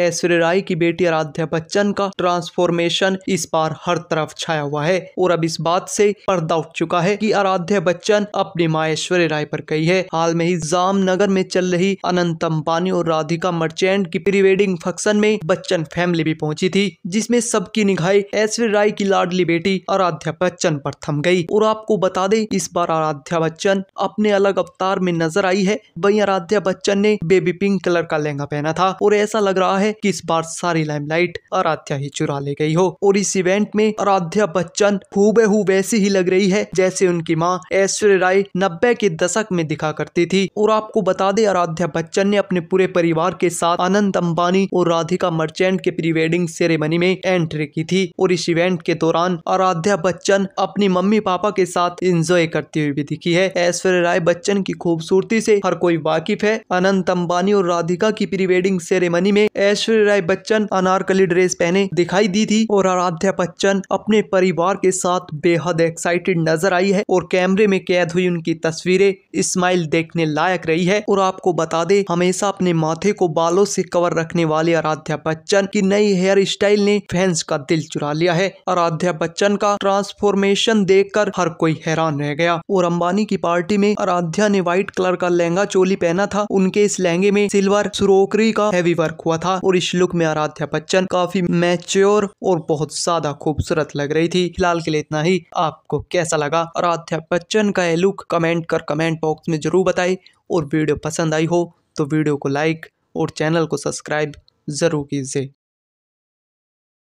ऐश्वर्य राय की बेटी आराध्या बच्चन का ट्रांसफॉर्मेशन इस बार हर तरफ छाया हुआ है और अब इस बात से पर्दा उठ चुका है कि आराध्या बच्चन अपनी माँ ऐश्वर्य राय पर गई है हाल में ही जामनगर में चल रही अनंत अम्बानी और राधिका मर्चेंट की प्री वेडिंग फंक्शन में बच्चन फैमिली भी पहुंची थी जिसमे सबकी निगाह ऐश्वर्य राय की लाडली बेटी आराध्या बच्चन पर थम गयी और आपको बता दें इस बार आराध्या बच्चन अपने अलग अवतार में नजर आई है वही आराध्या बच्चन ने बेबी पिंक कलर का लहंगा पहना था और ऐसा लग रहा है है कि इस बार सारी लाइमलाइट आराध्या ही चुरा ले गई हो और इस इवेंट में आराध्या बच्चन हु वैसी ही लग रही है जैसे उनकी माँ ऐश्वर्य राय नब्बे के दशक में दिखा करती थी और आपको बता दे आराध्या बच्चन ने अपने पूरे परिवार के साथ आनंद अम्बानी और राधिका मर्चेंट के प्री वेडिंग सेरेमनी में एंट्री की थी और इस इवेंट के दौरान आराध्या बच्चन अपनी मम्मी पापा के साथ एंजॉय करती हुई भी दिखी है ऐश्वर्य राय बच्चन की खूबसूरती से हर कोई वाकिफ है अनंत अंबानी और राधिका की प्री वेडिंग सेरेमनी में ऐश्वर्या राय बच्चन अनारकली ड्रेस पहने दिखाई दी थी और आराध्या बच्चन अपने परिवार के साथ बेहद एक्साइटेड नजर आई है और कैमरे में कैद हुई उनकी तस्वीरें स्माइल देखने लायक रही है और आपको बता दे हमेशा अपने माथे को बालों से कवर रखने वाले आराध्या बच्चन की नई हेयर स्टाइल ने फैंस का दिल चुरा लिया है आराध्या बच्चन का ट्रांसफॉर्मेशन देख हर कोई हैरान रह गया और अम्बानी की पार्टी में आराध्या ने व्हाइट कलर का लहंगा चोली पहना था उनके इस लहंगे में सिल्वर सुरोकरी का हैवी वर्क हुआ था और इस लुक में आराध्या बच्चन काफी मैच्योर और बहुत ज्यादा खूबसूरत लग रही थी फिलहाल के लिए इतना ही आपको कैसा लगा आराध्या बच्चन का यह लुक कमेंट कर कमेंट बॉक्स में जरूर बताएं और वीडियो पसंद आई हो तो वीडियो को लाइक और चैनल को सब्सक्राइब ज़रूर कीजिए